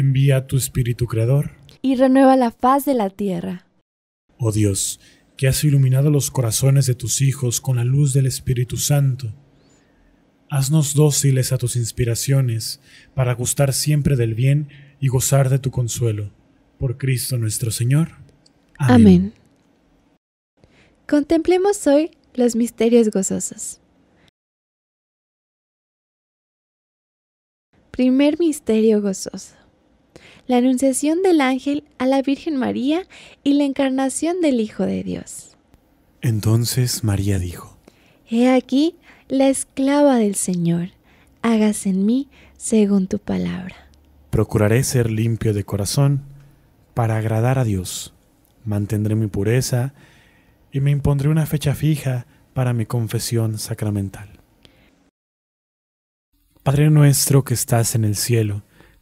Envía tu Espíritu Creador. Y renueva la faz de la tierra. Oh Dios, que has iluminado los corazones de tus hijos con la luz del Espíritu Santo, haznos dóciles a tus inspiraciones para gustar siempre del bien y gozar de tu consuelo. Por Cristo nuestro Señor. Amén. Amén. Contemplemos hoy los misterios gozosos. Primer misterio gozoso la anunciación del ángel a la Virgen María y la encarnación del Hijo de Dios. Entonces María dijo, He aquí la esclava del Señor, hágase en mí según tu palabra. Procuraré ser limpio de corazón para agradar a Dios. Mantendré mi pureza y me impondré una fecha fija para mi confesión sacramental. Padre nuestro que estás en el cielo,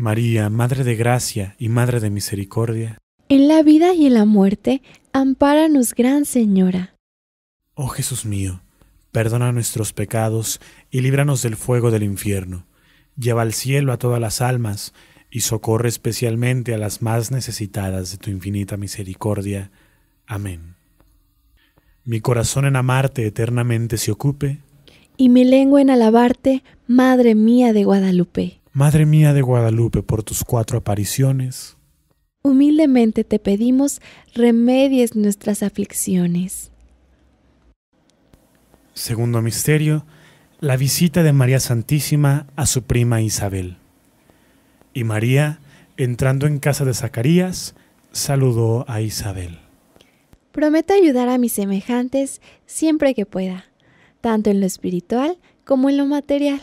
María, Madre de Gracia y Madre de Misericordia, en la vida y en la muerte, ampáranos, Gran Señora. Oh Jesús mío, perdona nuestros pecados y líbranos del fuego del infierno. Lleva al cielo a todas las almas y socorre especialmente a las más necesitadas de tu infinita misericordia. Amén. Mi corazón en amarte eternamente se ocupe, y mi lengua en alabarte, Madre mía de Guadalupe. Madre mía de Guadalupe, por tus cuatro apariciones. Humildemente te pedimos remedies nuestras aflicciones. Segundo misterio, la visita de María Santísima a su prima Isabel. Y María, entrando en casa de Zacarías, saludó a Isabel. Prometo ayudar a mis semejantes siempre que pueda, tanto en lo espiritual como en lo material.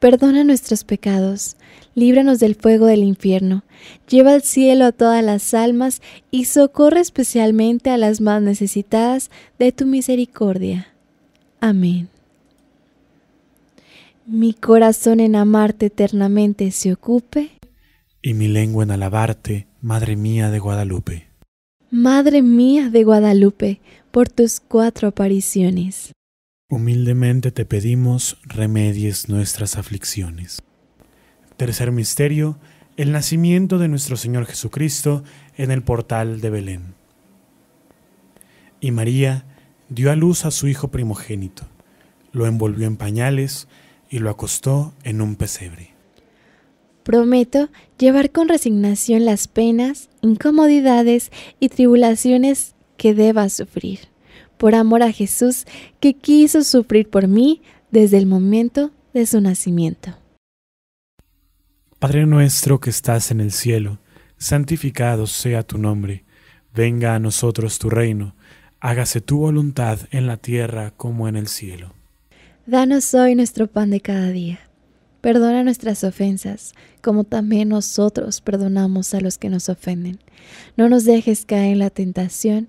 Perdona nuestros pecados, líbranos del fuego del infierno, lleva al cielo a todas las almas y socorre especialmente a las más necesitadas de tu misericordia. Amén. Mi corazón en amarte eternamente se ocupe, y mi lengua en alabarte, Madre mía de Guadalupe. Madre mía de Guadalupe, por tus cuatro apariciones. Humildemente te pedimos remedies nuestras aflicciones. Tercer misterio, el nacimiento de nuestro Señor Jesucristo en el portal de Belén. Y María dio a luz a su hijo primogénito, lo envolvió en pañales y lo acostó en un pesebre. Prometo llevar con resignación las penas, incomodidades y tribulaciones que debas sufrir por amor a Jesús que quiso sufrir por mí desde el momento de su nacimiento. Padre nuestro que estás en el cielo, santificado sea tu nombre, venga a nosotros tu reino, hágase tu voluntad en la tierra como en el cielo. Danos hoy nuestro pan de cada día. Perdona nuestras ofensas, como también nosotros perdonamos a los que nos ofenden. No nos dejes caer en la tentación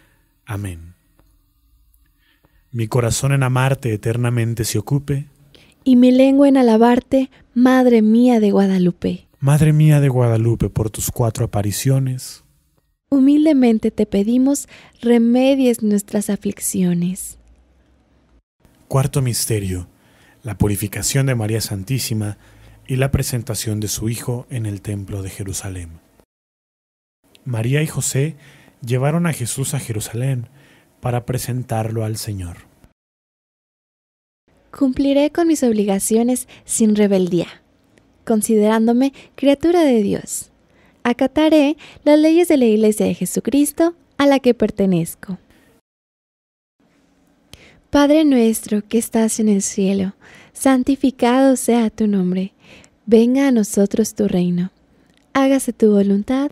Amén. Mi corazón en amarte eternamente se ocupe. Y mi lengua en alabarte, Madre mía de Guadalupe. Madre mía de Guadalupe, por tus cuatro apariciones. Humildemente te pedimos, remedies nuestras aflicciones. Cuarto misterio, la purificación de María Santísima y la presentación de su Hijo en el Templo de Jerusalén. María y José llevaron a Jesús a Jerusalén para presentarlo al Señor. Cumpliré con mis obligaciones sin rebeldía, considerándome criatura de Dios. Acataré las leyes de la Iglesia de Jesucristo a la que pertenezco. Padre nuestro que estás en el cielo, santificado sea tu nombre, venga a nosotros tu reino, hágase tu voluntad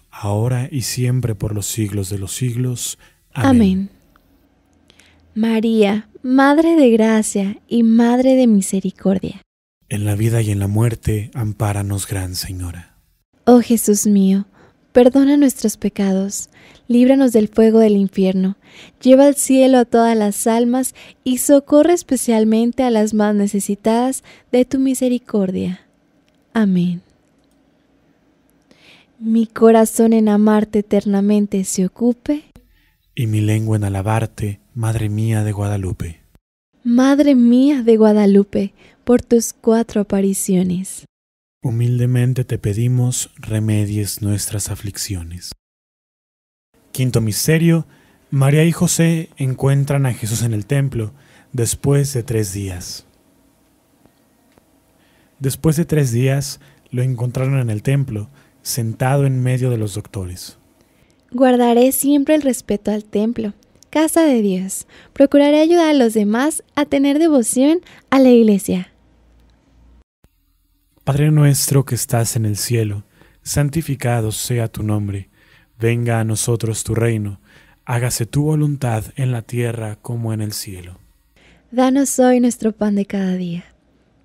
ahora y siempre por los siglos de los siglos. Amén. María, Madre de Gracia y Madre de Misericordia. En la vida y en la muerte, ampáranos, Gran Señora. Oh Jesús mío, perdona nuestros pecados, líbranos del fuego del infierno, lleva al cielo a todas las almas y socorre especialmente a las más necesitadas de tu misericordia. Amén mi corazón en amarte eternamente se ocupe, y mi lengua en alabarte, Madre mía de Guadalupe. Madre mía de Guadalupe, por tus cuatro apariciones. Humildemente te pedimos remedies nuestras aflicciones. Quinto misterio, María y José encuentran a Jesús en el templo después de tres días. Después de tres días lo encontraron en el templo, sentado en medio de los doctores. Guardaré siempre el respeto al templo, casa de Dios. Procuraré ayudar a los demás a tener devoción a la iglesia. Padre nuestro que estás en el cielo, santificado sea tu nombre. Venga a nosotros tu reino. Hágase tu voluntad en la tierra como en el cielo. Danos hoy nuestro pan de cada día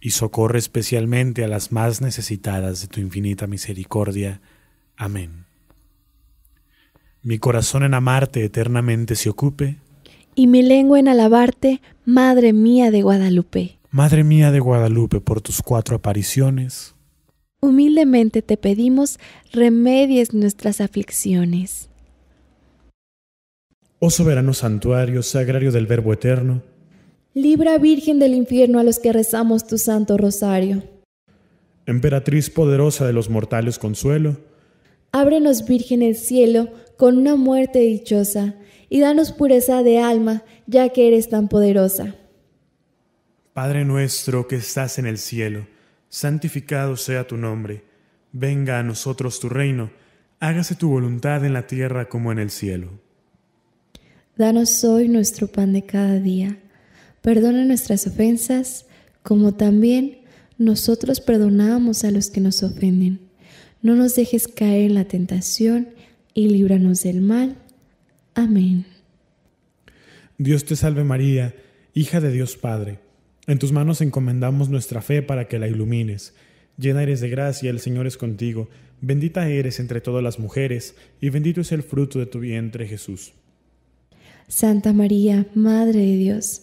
y socorre especialmente a las más necesitadas de tu infinita misericordia. Amén. Mi corazón en amarte eternamente se ocupe, y mi lengua en alabarte, Madre mía de Guadalupe. Madre mía de Guadalupe, por tus cuatro apariciones, humildemente te pedimos remedies nuestras aflicciones. Oh soberano santuario, sagrario del Verbo Eterno, Libra Virgen del infierno a los que rezamos tu santo rosario. Emperatriz poderosa de los mortales consuelo. Ábrenos Virgen el cielo con una muerte dichosa y danos pureza de alma, ya que eres tan poderosa. Padre nuestro que estás en el cielo, santificado sea tu nombre, venga a nosotros tu reino, hágase tu voluntad en la tierra como en el cielo. Danos hoy nuestro pan de cada día Perdona nuestras ofensas, como también nosotros perdonamos a los que nos ofenden. No nos dejes caer en la tentación y líbranos del mal. Amén. Dios te salve María, hija de Dios Padre. En tus manos encomendamos nuestra fe para que la ilumines. Llena eres de gracia, el Señor es contigo. Bendita eres entre todas las mujeres, y bendito es el fruto de tu vientre, Jesús. Santa María, Madre de Dios,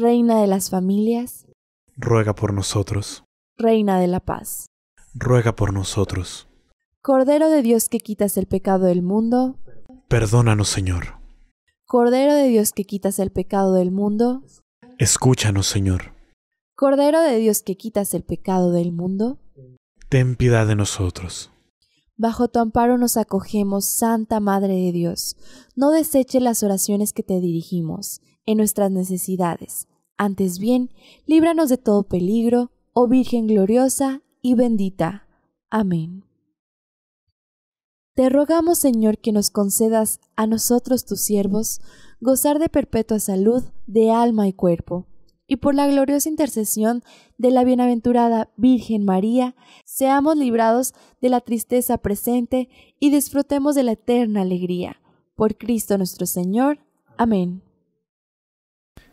Reina de las familias, ruega por nosotros. Reina de la paz, ruega por nosotros. Cordero de Dios que quitas el pecado del mundo, perdónanos Señor. Cordero de Dios que quitas el pecado del mundo, escúchanos Señor. Cordero de Dios que quitas el pecado del mundo, ten piedad de nosotros. Bajo tu amparo nos acogemos, Santa Madre de Dios. No deseche las oraciones que te dirigimos en nuestras necesidades antes bien, líbranos de todo peligro, oh Virgen gloriosa y bendita. Amén. Te rogamos, Señor, que nos concedas a nosotros tus siervos gozar de perpetua salud de alma y cuerpo, y por la gloriosa intercesión de la bienaventurada Virgen María, seamos librados de la tristeza presente y disfrutemos de la eterna alegría. Por Cristo nuestro Señor. Amén.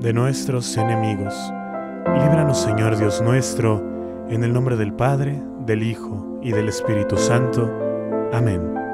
de nuestros enemigos. Líbranos, Señor Dios nuestro, en el nombre del Padre, del Hijo y del Espíritu Santo. Amén.